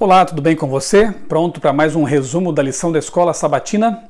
Olá, tudo bem com você? Pronto para mais um resumo da lição da escola sabatina?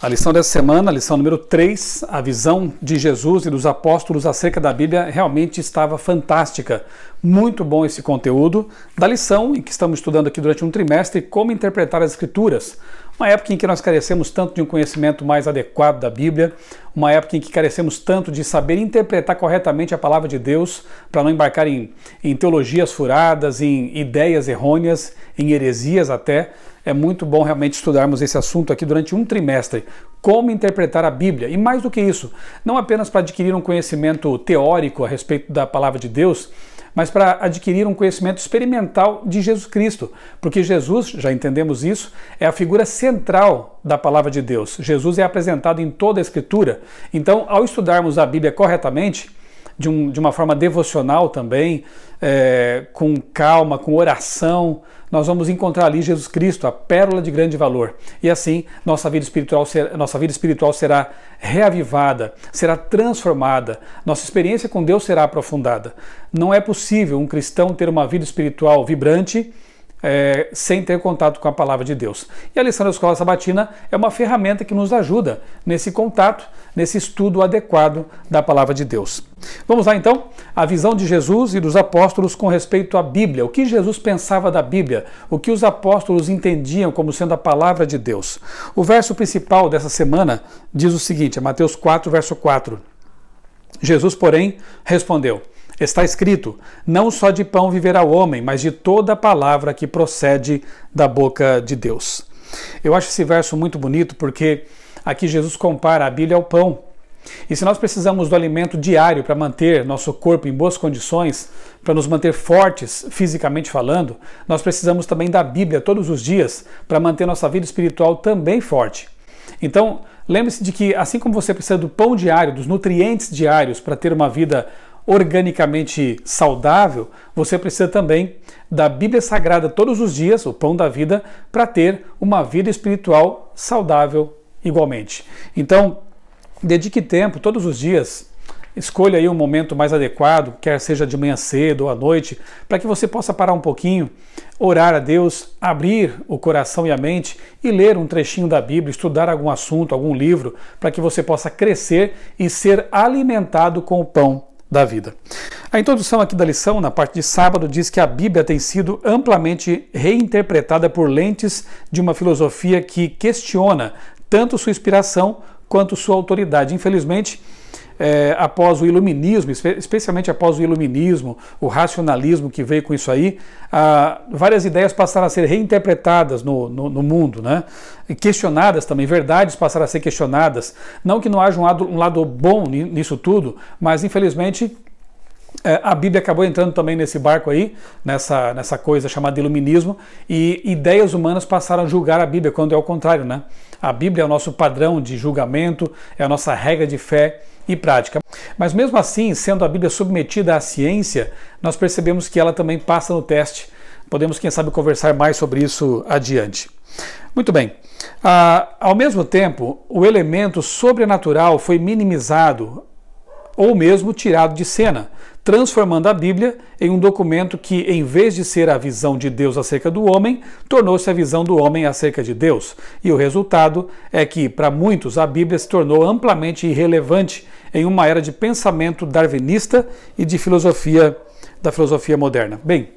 A lição dessa semana, a lição número 3, a visão de Jesus e dos apóstolos acerca da Bíblia realmente estava fantástica. Muito bom esse conteúdo da lição em que estamos estudando aqui durante um trimestre como interpretar as Escrituras. Uma época em que nós carecemos tanto de um conhecimento mais adequado da Bíblia, uma época em que carecemos tanto de saber interpretar corretamente a palavra de Deus para não embarcar em, em teologias furadas, em ideias errôneas, em heresias até é muito bom realmente estudarmos esse assunto aqui durante um trimestre. Como interpretar a Bíblia. E mais do que isso, não apenas para adquirir um conhecimento teórico a respeito da palavra de Deus, mas para adquirir um conhecimento experimental de Jesus Cristo, porque Jesus, já entendemos isso, é a figura central da palavra de Deus. Jesus é apresentado em toda a Escritura. Então, ao estudarmos a Bíblia corretamente, de, um, de uma forma devocional também, é, com calma, com oração, nós vamos encontrar ali Jesus Cristo, a pérola de grande valor. E assim, nossa vida espiritual, ser, nossa vida espiritual será reavivada, será transformada, nossa experiência com Deus será aprofundada. Não é possível um cristão ter uma vida espiritual vibrante é, sem ter contato com a palavra de Deus. E a lição da escola sabatina é uma ferramenta que nos ajuda nesse contato, nesse estudo adequado da palavra de Deus. Vamos lá então, a visão de Jesus e dos apóstolos com respeito à Bíblia. O que Jesus pensava da Bíblia? O que os apóstolos entendiam como sendo a palavra de Deus? O verso principal dessa semana diz o seguinte: é Mateus 4, verso 4. Jesus, porém, respondeu. Está escrito: Não só de pão viverá o homem, mas de toda palavra que procede da boca de Deus. Eu acho esse verso muito bonito porque aqui Jesus compara a Bíblia ao pão. E se nós precisamos do alimento diário para manter nosso corpo em boas condições, para nos manter fortes fisicamente falando, nós precisamos também da Bíblia todos os dias para manter nossa vida espiritual também forte. Então, lembre-se de que, assim como você precisa do pão diário, dos nutrientes diários para ter uma vida organicamente saudável, você precisa também da Bíblia Sagrada todos os dias, o pão da vida, para ter uma vida espiritual saudável igualmente. Então, dedique tempo todos os dias. Escolha aí um momento mais adequado, quer seja de manhã cedo ou à noite, para que você possa parar um pouquinho, orar a Deus, abrir o coração e a mente e ler um trechinho da Bíblia, estudar algum assunto, algum livro, para que você possa crescer e ser alimentado com o pão da vida. A introdução aqui da lição, na parte de sábado, diz que a Bíblia tem sido amplamente reinterpretada por lentes de uma filosofia que questiona tanto sua inspiração quanto sua autoridade. Infelizmente, é, após o iluminismo, especialmente após o iluminismo, o racionalismo que veio com isso aí, a, ah, várias ideias passaram a ser reinterpretadas no, no, no mundo, né? E questionadas também, verdades passaram a ser questionadas. Não que não haja um lado, um lado bom nisso tudo, mas infelizmente é, a Bíblia acabou entrando também nesse barco aí, nessa, nessa coisa chamada iluminismo, e ideias humanas passaram a julgar a Bíblia, quando é o contrário, né? A Bíblia é o nosso padrão de julgamento, é a nossa regra de fé, e prática. Mas mesmo assim, sendo a Bíblia submetida à ciência, nós percebemos que ela também passa no teste. Podemos, quem sabe, conversar mais sobre isso adiante. Muito bem. Ah, ao mesmo tempo, o elemento sobrenatural foi minimizado ou mesmo tirado de cena, transformando a Bíblia em um documento que, em vez de ser a visão de Deus acerca do homem, tornou-se a visão do homem acerca de Deus. E o resultado é que, para muitos, a Bíblia se tornou amplamente irrelevante em uma era de pensamento darwinista e de filosofia da filosofia moderna. Bem,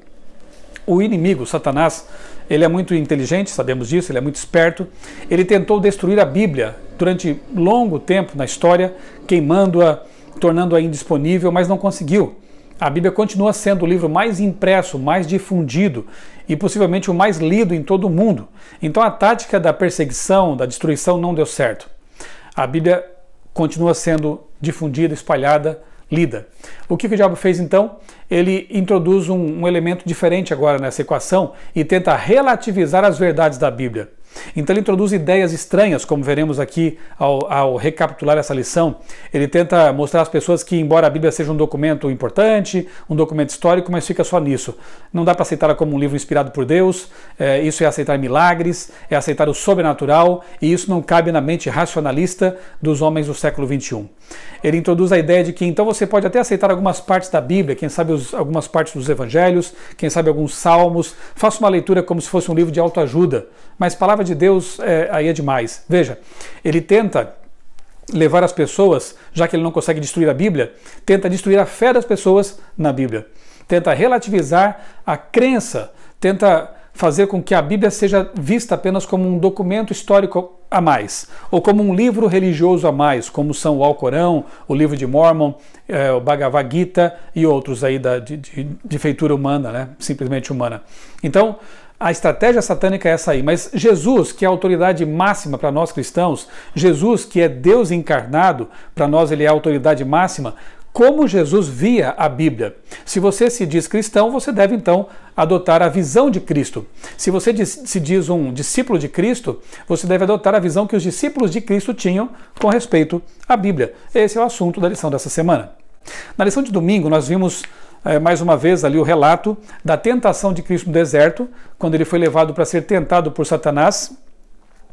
o inimigo, Satanás, ele é muito inteligente, sabemos disso, ele é muito esperto. Ele tentou destruir a Bíblia durante longo tempo na história, queimando-a, tornando-a indisponível, mas não conseguiu. A Bíblia continua sendo o livro mais impresso, mais difundido e possivelmente o mais lido em todo o mundo. Então a tática da perseguição, da destruição, não deu certo. A Bíblia continua sendo difundida, espalhada, lida. O que, o diabo fez então? Ele introduz um, um elemento diferente agora nessa equação e tenta relativizar as verdades da Bíblia. Então ele introduz ideias estranhas, como veremos aqui ao, ao, recapitular essa lição. Ele tenta mostrar às pessoas que, embora a Bíblia seja um documento importante, um documento histórico, mas fica só nisso. Não dá para aceitá-la como um livro inspirado por Deus, é, isso é aceitar milagres, é aceitar o sobrenatural, e isso não cabe na mente racionalista dos homens do século XXI. Ele introduz a ideia de que então você pode até aceitar algumas partes da Bíblia, quem sabe os, algumas partes dos evangelhos, quem sabe alguns salmos, faça uma leitura como se fosse um livro de autoajuda mas palavra de Deus é, aí é demais. Veja, ele tenta levar as pessoas, já que ele não consegue destruir a Bíblia, tenta destruir a fé das pessoas na Bíblia. Tenta relativizar a crença, tenta fazer com que a Bíblia seja vista apenas como um documento histórico a mais, ou como um livro religioso a mais, como são o Alcorão, o livro de Mormon, é, o Bhagavad Gita e outros aí da, de, de, de feitura humana, né? simplesmente humana. Então, a estratégia satânica é essa aí, mas Jesus, que é a autoridade máxima para nós cristãos, Jesus, que é Deus encarnado, para nós ele é a autoridade máxima, como Jesus via a Bíblia. Se você se diz cristão, você deve então adotar a visão de Cristo. Se você se diz um discípulo de Cristo, você deve adotar a visão que os discípulos de Cristo tinham com respeito à Bíblia. Esse é o assunto da lição dessa semana. Na lição de domingo, nós vimos é, mais uma vez ali o relato da tentação de Cristo no deserto, quando ele foi levado para ser tentado por Satanás.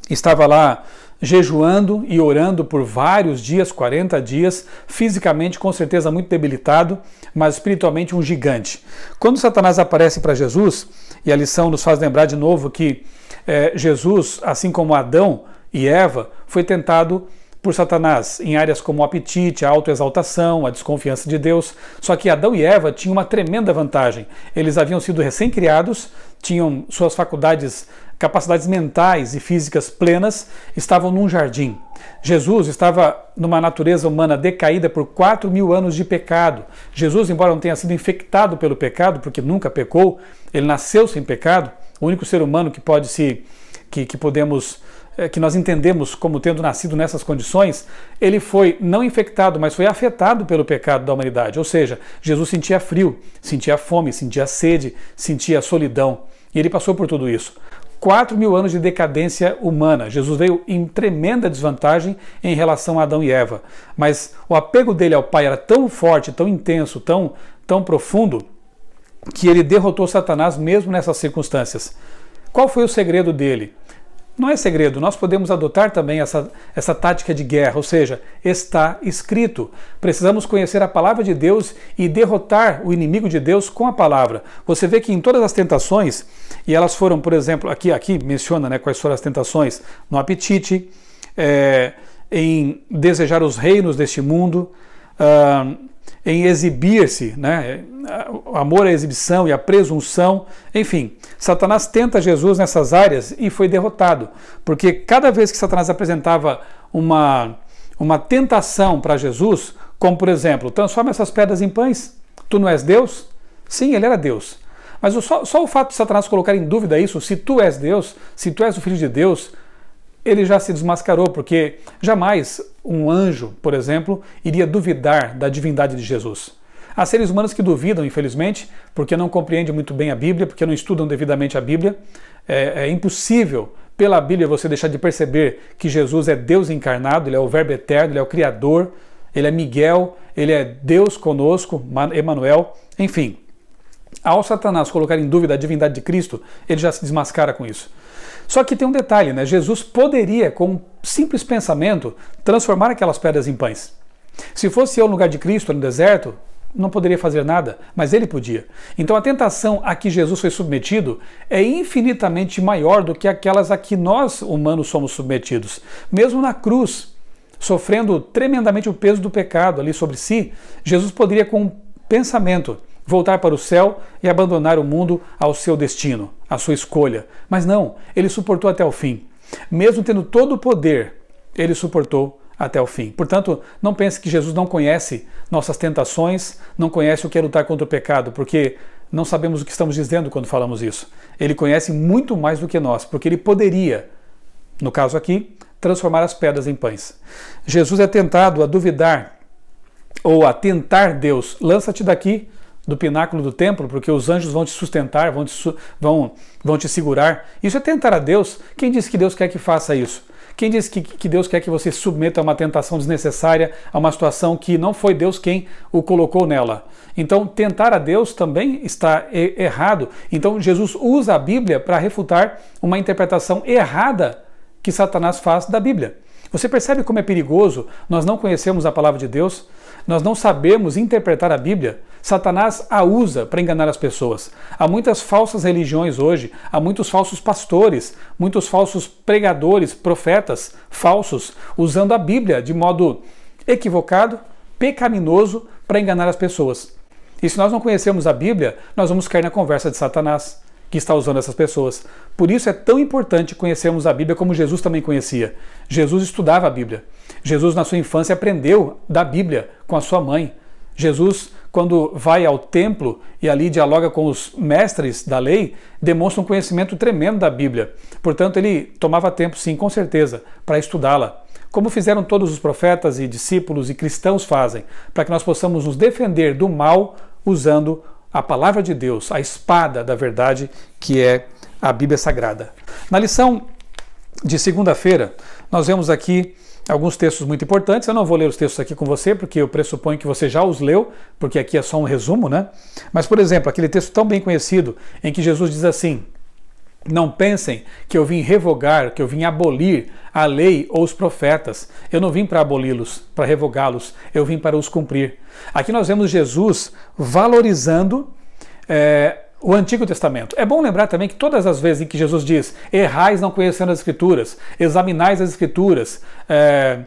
Estava lá jejuando e orando por vários dias, 40 dias, fisicamente com certeza muito debilitado, mas espiritualmente um gigante. Quando Satanás aparece para Jesus, e a lição nos faz lembrar de novo que é, Jesus, assim como Adão e Eva, foi tentado por Satanás em áreas como o apetite, a autoexaltação, a desconfiança de Deus. Só que Adão e Eva tinham uma tremenda vantagem. Eles haviam sido recém-criados, tinham suas faculdades, capacidades mentais e físicas plenas, estavam num jardim. Jesus estava numa natureza humana decaída por 4 mil anos de pecado. Jesus, embora não tenha sido infectado pelo pecado, porque nunca pecou, ele nasceu sem pecado, o único ser humano que pode se. que, que podemos eh, que nós entendemos como tendo nascido nessas condições, ele foi não infectado, mas foi afetado pelo pecado da humanidade. Ou seja, Jesus sentia frio, sentia fome, sentia sede, sentia solidão. E ele passou por tudo isso. 4 mil anos de decadência humana. Jesus veio em tremenda desvantagem em relação a Adão e Eva. Mas o apego dele ao Pai era tão forte, tão intenso, tão, tão profundo, que ele derrotou Satanás mesmo nessas circunstâncias. Qual foi o segredo dele? Não é segredo, nós podemos adotar também essa, essa tática de guerra, ou seja, está escrito. Precisamos conhecer a palavra de Deus e derrotar o inimigo de Deus com a palavra. Você vê que em todas as tentações, e elas foram, por exemplo, aqui, aqui menciona né, quais foram as tentações: no apetite, é, em desejar os reinos deste mundo, em exibir-se, né? o amor à exibição e à presunção, enfim. Satanás tenta Jesus nessas áreas e foi derrotado, porque cada vez que Satanás apresentava uma, uma tentação para Jesus, como por exemplo, transforma essas pedras em pães, tu não és Deus? Sim, ele era Deus. Mas só, só o fato de Satanás colocar em dúvida isso, se tu és Deus, se tu és o filho de Deus, ele já se desmascarou, porque jamais um anjo, por exemplo, iria duvidar da divindade de Jesus. Há seres humanos que duvidam, infelizmente, porque não compreendem muito bem a Bíblia, porque não estudam devidamente a Bíblia. É, é impossível, pela Bíblia, você deixar de perceber que Jesus é Deus encarnado, ele é o Verbo eterno, ele é o Criador, ele é Miguel, ele é Deus conosco, Emanuel, enfim. Ao Satanás colocar em dúvida a divindade de Cristo, ele já se desmascara com isso. Só que tem um detalhe, né? Jesus poderia, com simples pensamento, transformar aquelas pedras em pães. Se fosse eu no lugar de Cristo no deserto, não poderia fazer nada, mas ele podia. Então a tentação a que Jesus foi submetido é infinitamente maior do que aquelas a que nós humanos somos submetidos. Mesmo na cruz, sofrendo tremendamente o peso do pecado ali sobre si, Jesus poderia com um pensamento voltar para o céu e abandonar o mundo ao seu destino, à sua escolha. Mas não, ele suportou até o fim. Mesmo tendo todo o poder, ele suportou até o fim. Portanto, não pense que Jesus não conhece nossas tentações, não conhece o que é lutar contra o pecado, porque não sabemos o que estamos dizendo quando falamos isso. Ele conhece muito mais do que nós, porque ele poderia, no caso aqui, transformar as pedras em pães. Jesus é tentado a duvidar ou a tentar Deus. Lança-te daqui, do pináculo do templo, porque os anjos vão te sustentar, vão te, su vão, vão te segurar. Isso é tentar a Deus. Quem diz que Deus quer que faça isso? Quem diz que, que Deus quer que você submeta a uma tentação desnecessária, a uma situação que não foi Deus quem o colocou nela? Então, tentar a Deus também está errado. Então, Jesus usa a Bíblia para refutar uma interpretação errada que Satanás faz da Bíblia. Você percebe como é perigoso nós não conhecemos a palavra de Deus, nós não sabemos interpretar a Bíblia. Satanás a usa para enganar as pessoas. Há muitas falsas religiões hoje, há muitos falsos pastores, muitos falsos pregadores, profetas falsos, usando a Bíblia de modo equivocado, pecaminoso para enganar as pessoas. E se nós não conhecermos a Bíblia, nós vamos cair na conversa de Satanás, que está usando essas pessoas. Por isso é tão importante conhecermos a Bíblia como Jesus também conhecia. Jesus estudava a Bíblia. Jesus, na sua infância, aprendeu da Bíblia com a sua mãe. Jesus, quando vai ao templo e ali dialoga com os mestres da lei, demonstra um conhecimento tremendo da Bíblia. Portanto, ele tomava tempo, sim, com certeza, para estudá-la. Como fizeram todos os profetas e discípulos e cristãos fazem, para que nós possamos nos defender do mal usando a palavra de Deus, a espada da verdade, que é a Bíblia Sagrada. Na lição de segunda-feira, nós vemos aqui alguns textos muito importantes. Eu não vou ler os textos aqui com você, porque eu pressuponho que você já os leu, porque aqui é só um resumo, né? Mas, por exemplo, aquele texto tão bem conhecido em que Jesus diz assim: Não pensem que eu vim revogar, que eu vim abolir a lei ou os profetas. Eu não vim para aboli-los, para revogá-los, eu vim para os cumprir. Aqui nós vemos Jesus valorizando. É, o Antigo Testamento. É bom lembrar também que todas as vezes em que Jesus diz errais não conhecendo as Escrituras, examinais as Escrituras, é,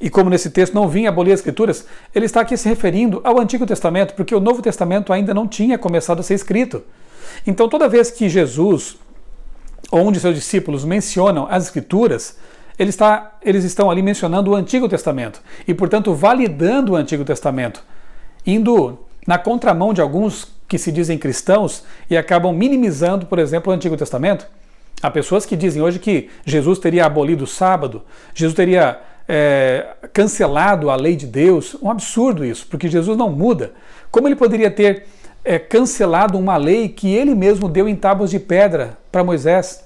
e como nesse texto não vinha abolir as Escrituras, ele está aqui se referindo ao Antigo Testamento, porque o Novo Testamento ainda não tinha começado a ser escrito. Então, toda vez que Jesus ou um de seus discípulos mencionam as Escrituras, ele está, eles estão ali mencionando o Antigo Testamento e, portanto, validando o Antigo Testamento, indo na contramão de alguns que se dizem cristãos e acabam minimizando, por exemplo, o Antigo Testamento. Há pessoas que dizem hoje que Jesus teria abolido o sábado, Jesus teria é, cancelado a lei de Deus. Um absurdo isso, porque Jesus não muda. Como ele poderia ter é, cancelado uma lei que ele mesmo deu em tábuas de pedra para Moisés?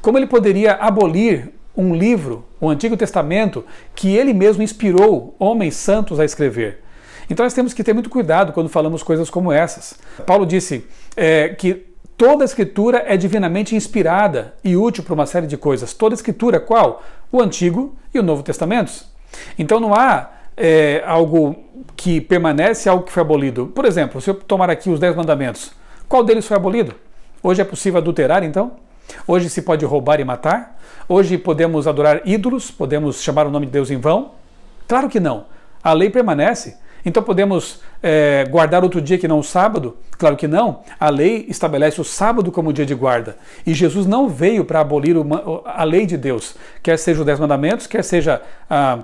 Como ele poderia abolir um livro, o Antigo Testamento, que ele mesmo inspirou homens santos a escrever? Então nós temos que ter muito cuidado quando falamos coisas como essas. Paulo disse é, que toda escritura é divinamente inspirada e útil para uma série de coisas. Toda escritura, qual? O Antigo e o Novo Testamentos. Então não há é, algo que permanece, algo que foi abolido. Por exemplo, se eu tomar aqui os Dez Mandamentos, qual deles foi abolido? Hoje é possível adulterar, então? Hoje se pode roubar e matar? Hoje podemos adorar ídolos? Podemos chamar o nome de Deus em vão? Claro que não. A lei permanece. Então podemos é, guardar outro dia que não o sábado? Claro que não. A lei estabelece o sábado como dia de guarda. E Jesus não veio para abolir uma, a lei de Deus, quer seja os Dez Mandamentos, quer seja ah,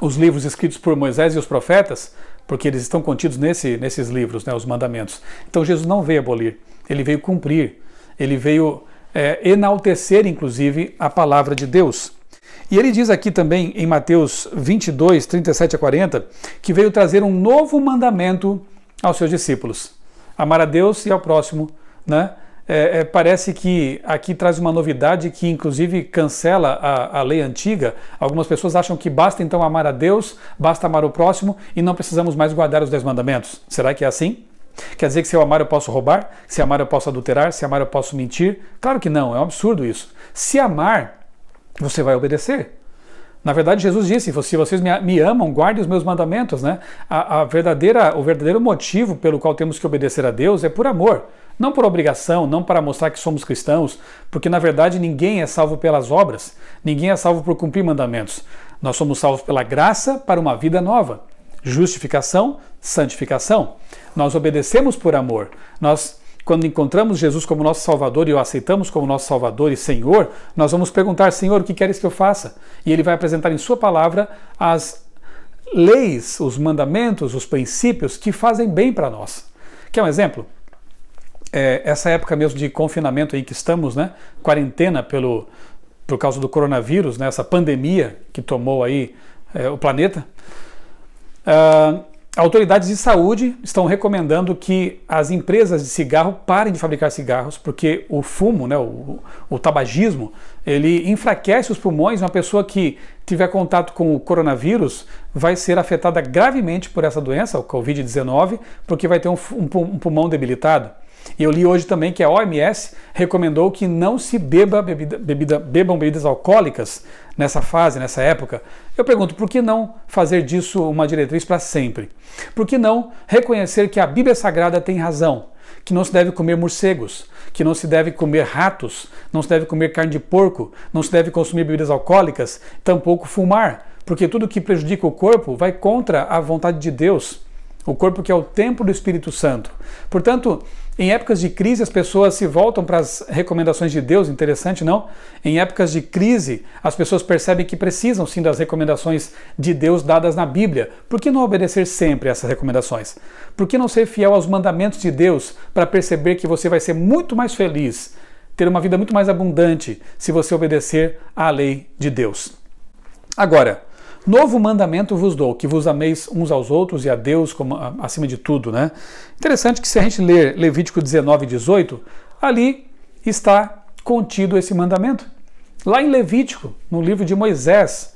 os livros escritos por Moisés e os profetas, porque eles estão contidos nesse, nesses livros, né, os mandamentos. Então Jesus não veio abolir, ele veio cumprir, ele veio é, enaltecer, inclusive, a palavra de Deus. E ele diz aqui também em Mateus 22, 37 a 40, que veio trazer um novo mandamento aos seus discípulos: amar a Deus e ao próximo. Né? É, é, parece que aqui traz uma novidade que, inclusive, cancela a, a lei antiga. Algumas pessoas acham que basta então amar a Deus, basta amar o próximo e não precisamos mais guardar os dez mandamentos. Será que é assim? Quer dizer que se eu amar eu posso roubar? Se amar eu posso adulterar? Se amar eu posso mentir? Claro que não, é um absurdo isso. Se amar você vai obedecer. Na verdade, Jesus disse: se vocês me amam, guardem os meus mandamentos. Né? A, a, verdadeira, o verdadeiro motivo pelo qual temos que obedecer a Deus é por amor, não por obrigação, não para mostrar que somos cristãos, porque na verdade ninguém é salvo pelas obras, ninguém é salvo por cumprir mandamentos. Nós somos salvos pela graça para uma vida nova. Justificação, santificação. Nós obedecemos por amor. Nós quando encontramos Jesus como nosso Salvador e o aceitamos como nosso Salvador e Senhor, nós vamos perguntar: Senhor, o que queres que eu faça? E Ele vai apresentar em Sua palavra as leis, os mandamentos, os princípios que fazem bem para nós. Quer um exemplo? É, essa época mesmo de confinamento em que estamos, né? Quarentena pelo por causa do coronavírus, né? Essa pandemia que tomou aí é, o planeta. Ah, autoridades de saúde estão recomendando que as empresas de cigarro parem de fabricar cigarros, porque o fumo, né, o, o tabagismo, ele enfraquece os pulmões. Uma pessoa que tiver contato com o coronavírus vai ser afetada gravemente por essa doença, o Covid-19, porque vai ter um, um pulmão debilitado. E eu li hoje também que a OMS recomendou que não se beba bebida, bebida, bebam bebidas alcoólicas nessa fase, nessa época. Eu pergunto, por que não fazer disso uma diretriz para sempre? Por que não reconhecer que a Bíblia Sagrada tem razão? Que não se deve comer morcegos, que não se deve comer ratos, não se deve comer carne de porco, não se deve consumir bebidas alcoólicas, tampouco fumar, porque tudo que prejudica o corpo vai contra a vontade de Deus. O corpo que é o templo do Espírito Santo. Portanto, em épocas de crise, as pessoas se voltam para as recomendações de Deus, interessante, não? Em épocas de crise, as pessoas percebem que precisam sim das recomendações de Deus dadas na Bíblia. Por que não obedecer sempre essas recomendações? Por que não ser fiel aos mandamentos de Deus para perceber que você vai ser muito mais feliz, ter uma vida muito mais abundante se você obedecer à lei de Deus? Agora, Novo mandamento vos dou, que vos ameis uns aos outros e a Deus como, acima de tudo, né? Interessante que se a gente ler Levítico 19, 18, ali está contido esse mandamento. Lá em Levítico, no livro de Moisés,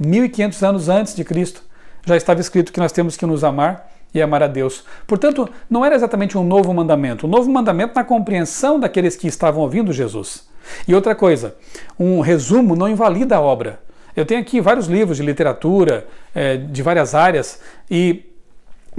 1500 anos antes de Cristo, já estava escrito que nós temos que nos amar e amar a Deus. Portanto, não era exatamente um novo mandamento, um novo mandamento na compreensão daqueles que estavam ouvindo Jesus. E outra coisa, um resumo não invalida a obra. Eu tenho aqui vários livros de literatura, é, de várias áreas, e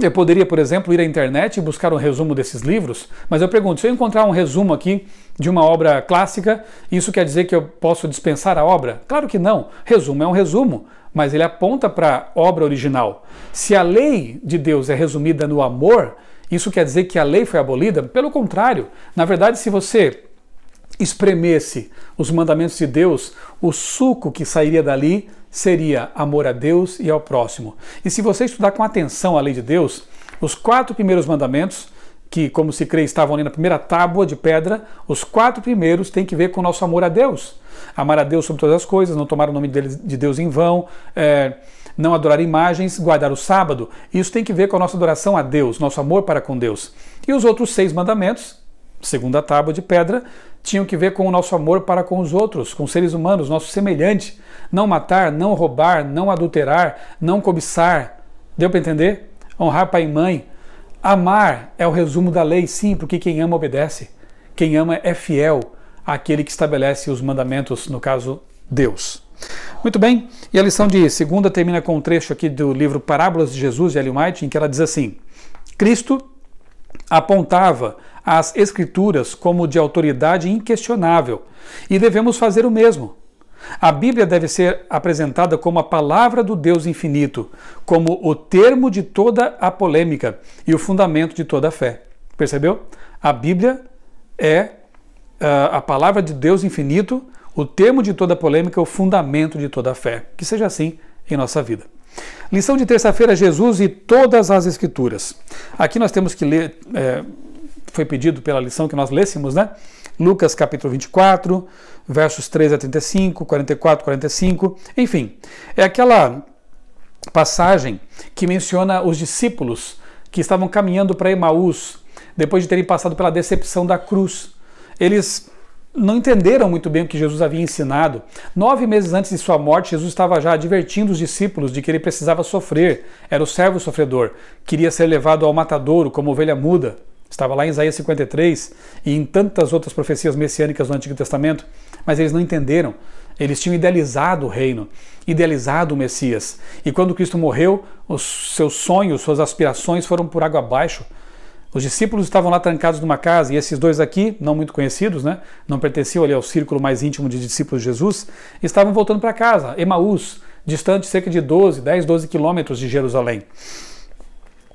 eu poderia, por exemplo, ir à internet e buscar um resumo desses livros, mas eu pergunto: se eu encontrar um resumo aqui de uma obra clássica, isso quer dizer que eu posso dispensar a obra? Claro que não. Resumo é um resumo, mas ele aponta para a obra original. Se a lei de Deus é resumida no amor, isso quer dizer que a lei foi abolida? Pelo contrário. Na verdade, se você espremesse os mandamentos de Deus, o suco que sairia dali seria amor a Deus e ao próximo. E se você estudar com atenção a lei de Deus, os quatro primeiros mandamentos, que, como se crê, estavam ali na primeira tábua de pedra, os quatro primeiros têm que ver com o nosso amor a Deus. Amar a Deus sobre todas as coisas, não tomar o nome de Deus em vão, é, não adorar imagens, guardar o sábado. Isso tem que ver com a nossa adoração a Deus, nosso amor para com Deus. E os outros seis mandamentos, Segundo a tábua de pedra, tinham que ver com o nosso amor para com os outros, com os seres humanos, nosso semelhante. Não matar, não roubar, não adulterar, não cobiçar. Deu para entender? Honrar pai e mãe. Amar é o resumo da lei, sim, porque quem ama obedece. Quem ama é fiel àquele que estabelece os mandamentos, no caso, Deus. Muito bem, e a lição de segunda termina com um trecho aqui do livro Parábolas de Jesus de Ellen White, em que ela diz assim: Cristo apontava as Escrituras como de autoridade inquestionável e devemos fazer o mesmo. A Bíblia deve ser apresentada como a palavra do Deus infinito, como o termo de toda a polêmica e o fundamento de toda a fé. Percebeu? A Bíblia é uh, a palavra de Deus infinito, o termo de toda a polêmica, o fundamento de toda a fé. Que seja assim em nossa vida. Lição de terça-feira: Jesus e todas as Escrituras. Aqui nós temos que ler, é, foi pedido pela lição que nós lêssemos, né? Lucas capítulo 24, versos 3 a 35, 44, 45, enfim, é aquela passagem que menciona os discípulos que estavam caminhando para Emaús depois de terem passado pela decepção da cruz. Eles não entenderam muito bem o que Jesus havia ensinado. Nove meses antes de sua morte, Jesus estava já advertindo os discípulos de que ele precisava sofrer, era o servo sofredor, queria ser levado ao matadouro como ovelha muda. Estava lá em Isaías 53 e em tantas outras profecias messiânicas do Antigo Testamento, mas eles não entenderam. Eles tinham idealizado o reino, idealizado o Messias. E quando Cristo morreu, os seus sonhos, suas aspirações foram por água abaixo. Os discípulos estavam lá trancados numa casa e esses dois aqui, não muito conhecidos, né, não pertenciam ali ao círculo mais íntimo de discípulos de Jesus, estavam voltando para casa, Emaús, distante cerca de 12, 10, 12 quilômetros de Jerusalém.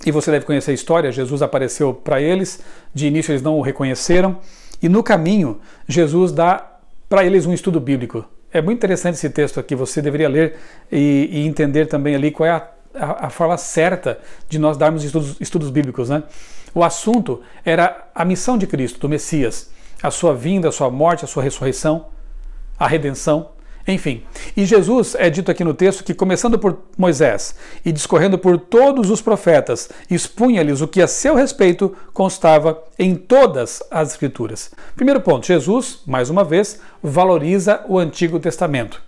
E você deve conhecer a história, Jesus apareceu para eles, de início eles não o reconheceram, e no caminho Jesus dá para eles um estudo bíblico. É muito interessante esse texto aqui, você deveria ler e, e entender também ali qual é a, a, a forma certa de nós darmos estudos, estudos bíblicos, né? O assunto era a missão de Cristo, do Messias, a sua vinda, a sua morte, a sua ressurreição, a redenção, enfim. E Jesus é dito aqui no texto que, começando por Moisés e discorrendo por todos os profetas, expunha-lhes o que a seu respeito constava em todas as Escrituras. Primeiro ponto: Jesus, mais uma vez, valoriza o Antigo Testamento.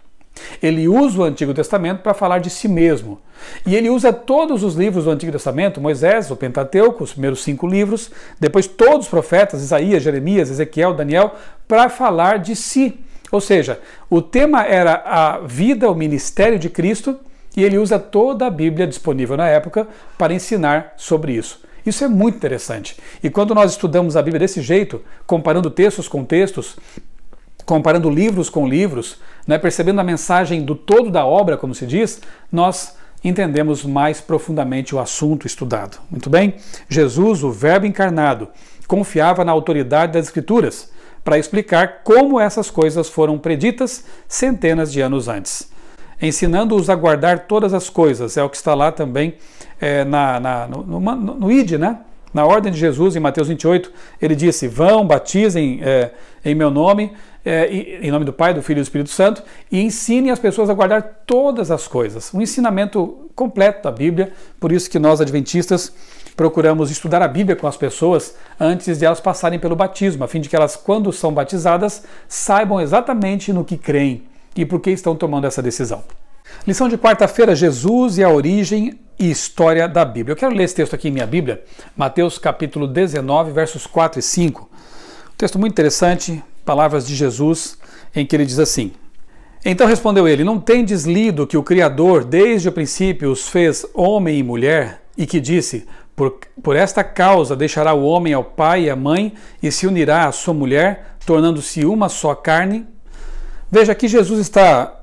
Ele usa o Antigo Testamento para falar de si mesmo. E ele usa todos os livros do Antigo Testamento, Moisés, o Pentateuco, os primeiros cinco livros, depois todos os profetas, Isaías, Jeremias, Ezequiel, Daniel, para falar de si. Ou seja, o tema era a vida, o ministério de Cristo, e ele usa toda a Bíblia disponível na época para ensinar sobre isso. Isso é muito interessante. E quando nós estudamos a Bíblia desse jeito, comparando textos com textos, comparando livros com livros, né, percebendo a mensagem do todo da obra, como se diz, nós entendemos mais profundamente o assunto estudado. Muito bem? Jesus, o Verbo encarnado, confiava na autoridade das Escrituras para explicar como essas coisas foram preditas centenas de anos antes. Ensinando-os a guardar todas as coisas, é o que está lá também é, na, na, no, no, no, no ID, né? Na ordem de Jesus, em Mateus 28, ele disse: Vão, batizem é, em meu nome, é, em nome do Pai, do Filho e do Espírito Santo, e ensine as pessoas a guardar todas as coisas. Um ensinamento completo da Bíblia, por isso que nós adventistas procuramos estudar a Bíblia com as pessoas antes de elas passarem pelo batismo, a fim de que elas, quando são batizadas, saibam exatamente no que creem e por que estão tomando essa decisão. Lição de quarta-feira: Jesus e a origem e história da Bíblia. Eu quero ler esse texto aqui em minha Bíblia, Mateus capítulo 19, versos 4 e 5. Um texto muito interessante, palavras de Jesus, em que ele diz assim: Então respondeu ele: Não tendes lido que o Criador, desde o princípio, os fez homem e mulher, e que disse: por, por esta causa deixará o homem ao pai e à mãe, e se unirá à sua mulher, tornando-se uma só carne? Veja que Jesus está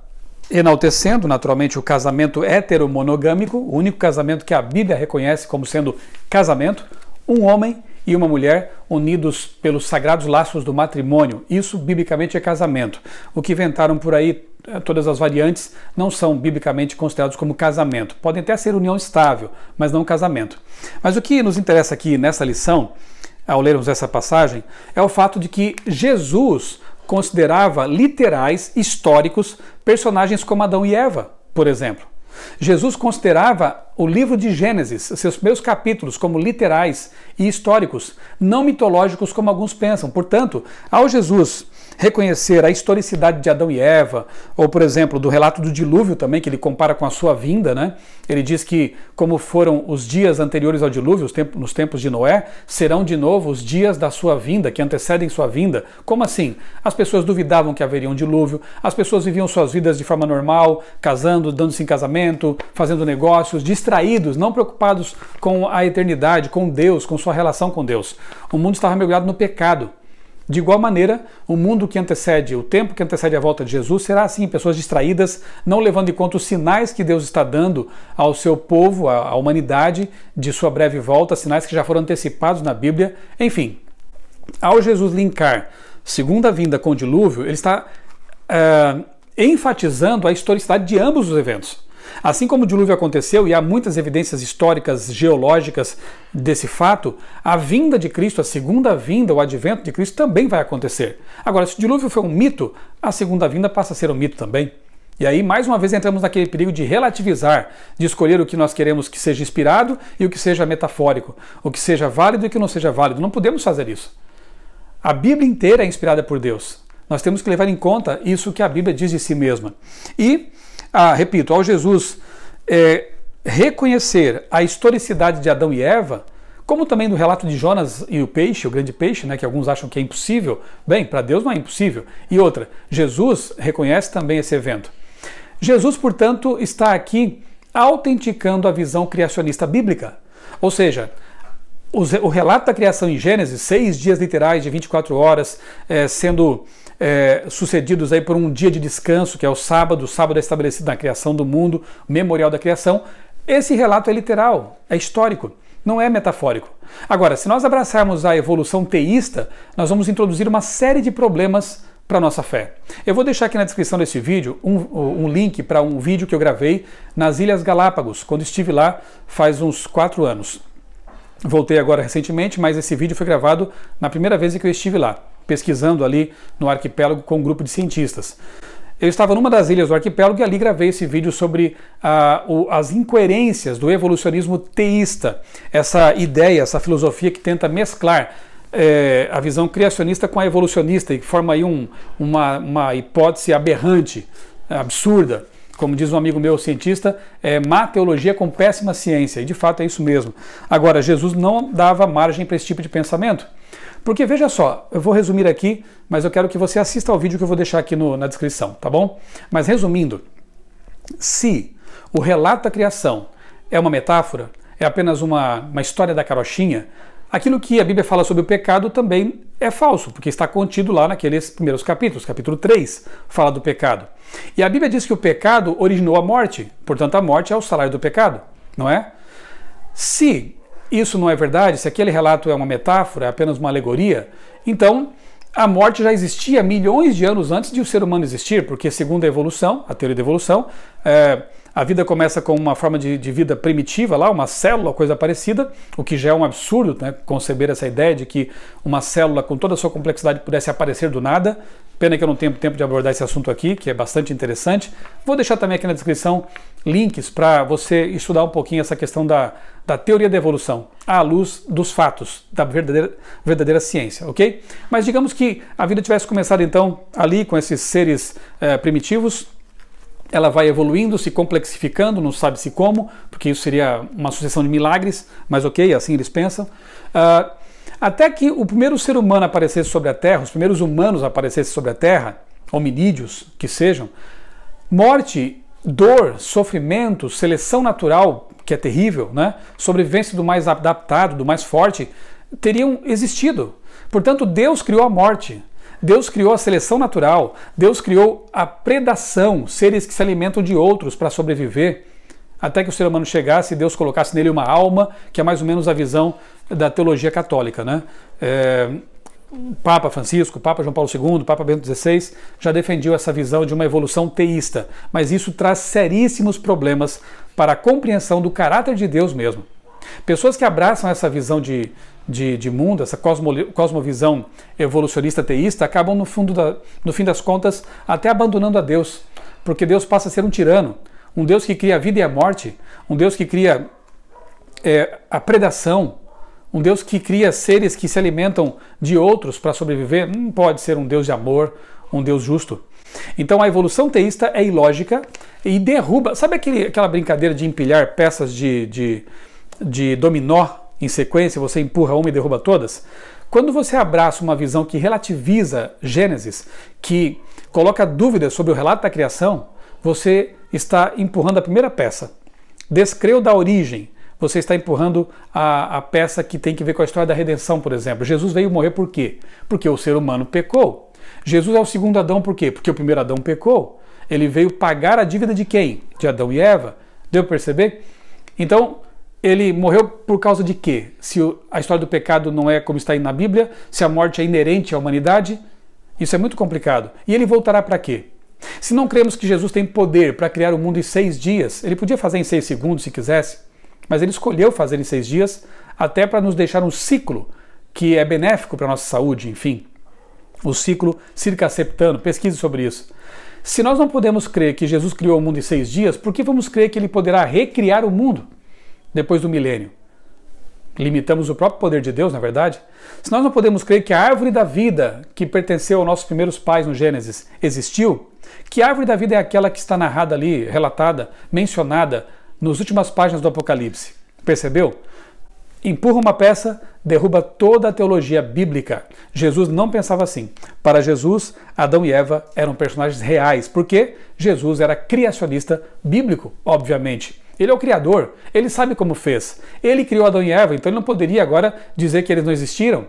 enaltecendo naturalmente o casamento heteromonogâmico, o único casamento que a Bíblia reconhece como sendo casamento, um homem e uma mulher unidos pelos sagrados laços do matrimônio. Isso biblicamente é casamento. O que inventaram por aí eh, todas as variantes não são biblicamente considerados como casamento. Podem até ser união estável, mas não casamento. Mas o que nos interessa aqui nessa lição, ao lermos essa passagem, é o fato de que Jesus considerava literais, históricos, personagens como Adão e Eva, por exemplo. Jesus considerava o livro de Gênesis, seus primeiros capítulos, como literais, e históricos, não mitológicos como alguns pensam. Portanto, ao Jesus reconhecer a historicidade de Adão e Eva, ou por exemplo, do relato do dilúvio também, que ele compara com a sua vinda, né? Ele diz que, como foram os dias anteriores ao dilúvio, tempos, nos tempos de Noé, serão de novo os dias da sua vinda, que antecedem sua vinda. Como assim? As pessoas duvidavam que haveria um dilúvio, as pessoas viviam suas vidas de forma normal, casando, dando-se em casamento, fazendo negócios, distraídos, não preocupados com a eternidade, com Deus, com sua relação com Deus. O mundo estava mergulhado no pecado. De igual maneira, o mundo que antecede, o tempo que antecede a volta de Jesus será assim, pessoas distraídas, não levando em conta os sinais que Deus está dando ao seu povo, à humanidade, de sua breve volta, sinais que já foram antecipados na Bíblia. Enfim, ao Jesus linkar segunda vinda com o dilúvio, ele está uh, enfatizando a historicidade de ambos os eventos. Assim como o dilúvio aconteceu, e há muitas evidências históricas geológicas desse fato, a vinda de Cristo, a segunda vinda, o advento de Cristo também vai acontecer. Agora, se o dilúvio foi um mito, a segunda vinda passa a ser um mito também. E aí, mais uma vez, entramos naquele perigo de relativizar, de escolher o que nós queremos que seja inspirado e o que seja metafórico, o que seja válido e o que não seja válido. Não podemos fazer isso. A Bíblia inteira é inspirada por Deus. Nós temos que levar em conta isso que a Bíblia diz de si mesma. E ah, repito, ao Jesus é, reconhecer a historicidade de Adão e Eva, como também no relato de Jonas e o peixe, o grande peixe, né, que alguns acham que é impossível, bem, para Deus não é impossível. E outra, Jesus reconhece também esse evento. Jesus, portanto, está aqui autenticando a visão criacionista bíblica. Ou seja, o relato da criação em Gênesis, seis dias literais de 24 horas, é, sendo é, sucedidos aí por um dia de descanso, que é o sábado, o sábado é estabelecido na criação do mundo, memorial da criação. Esse relato é literal, é histórico, não é metafórico. Agora, se nós abraçarmos a evolução teísta, nós vamos introduzir uma série de problemas para nossa fé. Eu vou deixar aqui na descrição desse vídeo um, um link para um vídeo que eu gravei nas Ilhas Galápagos, quando estive lá faz uns quatro anos. Voltei agora recentemente, mas esse vídeo foi gravado na primeira vez que eu estive lá pesquisando ali no arquipélago com um grupo de cientistas. Eu estava numa das ilhas do arquipélago e ali gravei esse vídeo sobre ah, o, as incoerências do evolucionismo teísta, essa ideia, essa filosofia que tenta mesclar é, a visão criacionista com a evolucionista e forma aí um, uma, uma hipótese aberrante, absurda. Como diz um amigo meu cientista, é má teologia com péssima ciência, e de fato é isso mesmo. Agora, Jesus não dava margem para esse tipo de pensamento. Porque veja só, eu vou resumir aqui, mas eu quero que você assista ao vídeo que eu vou deixar aqui no, na descrição, tá bom? Mas resumindo, se o relato da criação é uma metáfora, é apenas uma, uma história da carochinha, aquilo que a Bíblia fala sobre o pecado também é falso, porque está contido lá naqueles primeiros capítulos. Capítulo 3 fala do pecado. E a Bíblia diz que o pecado originou a morte, portanto, a morte é o salário do pecado, não é? Se isso não é verdade, se aquele relato é uma metáfora, é apenas uma alegoria, então a morte já existia milhões de anos antes de o ser humano existir, porque, segundo a evolução, a teoria da evolução, é, a vida começa com uma forma de, de, vida primitiva, lá, uma célula, coisa parecida, o que já é um absurdo né, conceber essa ideia de que uma célula com toda a sua complexidade pudesse aparecer do nada. Pena que eu não tenho tempo de abordar esse assunto aqui, que é bastante interessante. Vou deixar também aqui na descrição links para você estudar um pouquinho essa questão da, da teoria da evolução à luz dos fatos, da verdadeira, verdadeira ciência, ok? Mas digamos que a vida tivesse começado então ali com esses seres eh, primitivos, ela vai evoluindo, se complexificando, não sabe-se como, porque isso seria uma sucessão de milagres, mas ok, assim eles pensam. Uh, até que o primeiro ser humano aparecesse sobre a Terra, os primeiros humanos aparecessem sobre a Terra, hominídeos que sejam, morte, dor, sofrimento, seleção natural, que é terrível, né? sobrevivência do mais adaptado, do mais forte, teriam existido. Portanto, Deus criou a morte. Deus criou a seleção natural, Deus criou a predação, seres que se alimentam de outros para sobreviver até que o ser humano chegasse e Deus colocasse nele uma alma, que é mais ou menos a visão da teologia católica. Né? É, Papa Francisco, Papa João Paulo II, Papa Bento XVI já defendiam essa visão de uma evolução teísta, mas isso traz seríssimos problemas para a compreensão do caráter de Deus mesmo. Pessoas que abraçam essa visão de, de, de mundo, essa cosmo, cosmovisão evolucionista teísta, acabam, no, fundo da, no fim das contas, até abandonando a Deus, porque Deus passa a ser um tirano, um Deus que cria a vida e a morte, um Deus que cria é, a predação, um Deus que cria seres que se alimentam de outros para sobreviver, não hum, pode ser um Deus de amor, um Deus justo. Então a evolução teísta é ilógica e derruba. Sabe aquele, aquela brincadeira de empilhar peças de, de, de dominó em sequência, você empurra uma e derruba todas? Quando você abraça uma visão que relativiza Gênesis, que coloca dúvidas sobre o relato da criação, você está empurrando a primeira peça. Descreu da origem, você está empurrando a, a, peça que tem que ver com a história da redenção, por exemplo. Jesus veio morrer por quê? Porque o ser humano pecou. Jesus é o segundo Adão por quê? Porque o primeiro Adão pecou. Ele veio pagar a dívida de quem? De Adão e Eva. Deu para perceber? Então, ele morreu por causa de quê? Se a história do pecado não é como está aí na Bíblia, se a morte é inerente à humanidade, isso é muito complicado. E ele voltará para quê? Se não cremos que Jesus tem poder para criar o mundo em seis dias, ele podia fazer em seis segundos se quisesse, mas ele escolheu fazer em seis dias, até para nos deixar um ciclo que é benéfico para a nossa saúde, enfim. O ciclo circaceptano, pesquise sobre isso. Se nós não podemos crer que Jesus criou o mundo em seis dias, por que vamos crer que ele poderá recriar o mundo depois do milênio? Limitamos o próprio poder de Deus, na verdade? Se nós não podemos crer que a árvore da vida, que pertenceu aos nossos primeiros pais no Gênesis, existiu, que árvore da vida é aquela que está narrada ali, relatada, mencionada nas últimas páginas do Apocalipse? Percebeu? Empurra uma peça, derruba toda a teologia bíblica. Jesus não pensava assim. Para Jesus, Adão e Eva eram personagens reais, porque Jesus era criacionista bíblico, obviamente. Ele é o criador, ele sabe como fez. Ele criou Adão e Eva, então ele não poderia agora dizer que eles não existiram.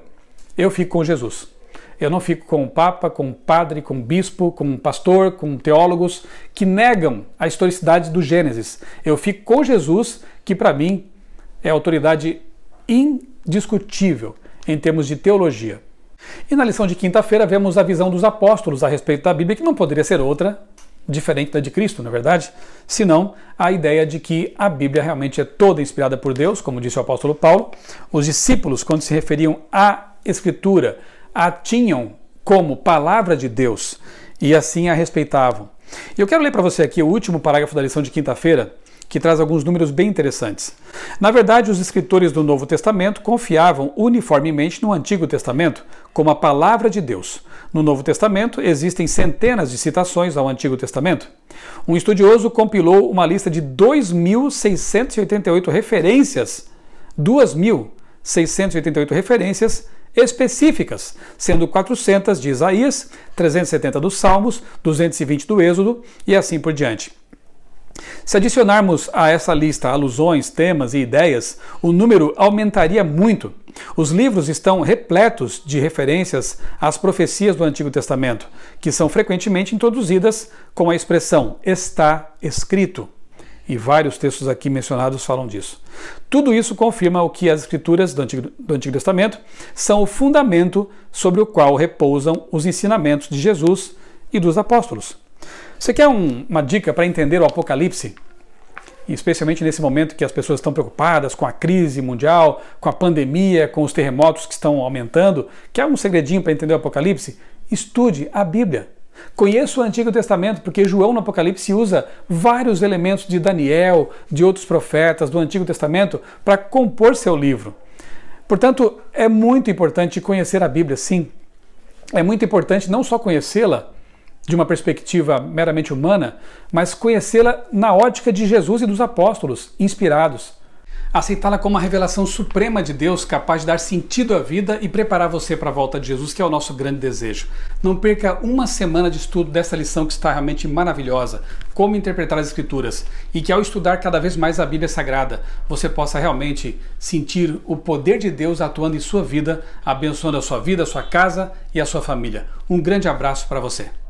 Eu fico com Jesus. Eu não fico com o Papa, com o padre, com o bispo, com o pastor, com teólogos que negam a historicidade do Gênesis. Eu fico com Jesus, que para mim é autoridade indiscutível em termos de teologia. E na lição de quinta-feira vemos a visão dos apóstolos a respeito da Bíblia, que não poderia ser outra diferente da de Cristo, na é verdade, senão a ideia de que a Bíblia realmente é toda inspirada por Deus, como disse o apóstolo Paulo. Os discípulos, quando se referiam à Escritura, a tinham como palavra de Deus e assim a respeitavam. E eu quero ler para você aqui o último parágrafo da lição de quinta-feira, que traz alguns números bem interessantes. Na verdade, os escritores do Novo Testamento confiavam uniformemente no Antigo Testamento como a palavra de Deus. No Novo Testamento existem centenas de citações ao Antigo Testamento. Um estudioso compilou uma lista de 2.688 referências, 2.688 referências específicas, sendo 400 de Isaías, 370 dos Salmos, 220 do Êxodo e assim por diante. Se adicionarmos a essa lista alusões, temas e ideias, o número aumentaria muito. Os livros estão repletos de referências às profecias do Antigo Testamento, que são frequentemente introduzidas com a expressão está escrito e vários textos aqui mencionados falam disso. Tudo isso confirma o que as escrituras do Antigo, do Antigo Testamento são o fundamento sobre o qual repousam os ensinamentos de Jesus e dos apóstolos. Você quer um, uma dica para entender o Apocalipse? especialmente nesse momento que as pessoas estão preocupadas com a crise mundial, com a pandemia, com os terremotos que estão aumentando, quer um segredinho para entender o Apocalipse? Estude a Bíblia. Conheço o Antigo Testamento porque João no Apocalipse usa vários elementos de Daniel, de outros profetas do Antigo Testamento para compor seu livro. Portanto, é muito importante conhecer a Bíblia, sim. É muito importante não só conhecê-la de uma perspectiva meramente humana, mas conhecê-la na ótica de Jesus e dos apóstolos inspirados aceitá-la como a revelação suprema de Deus, capaz de dar sentido à vida e preparar você para a volta de Jesus, que é o nosso grande desejo. Não perca uma semana de estudo dessa lição que está realmente maravilhosa, como interpretar as Escrituras, e que ao estudar cada vez mais a Bíblia Sagrada, você possa realmente sentir o poder de Deus atuando em sua vida, abençoando a sua vida, a sua casa e a sua família. Um grande abraço para você.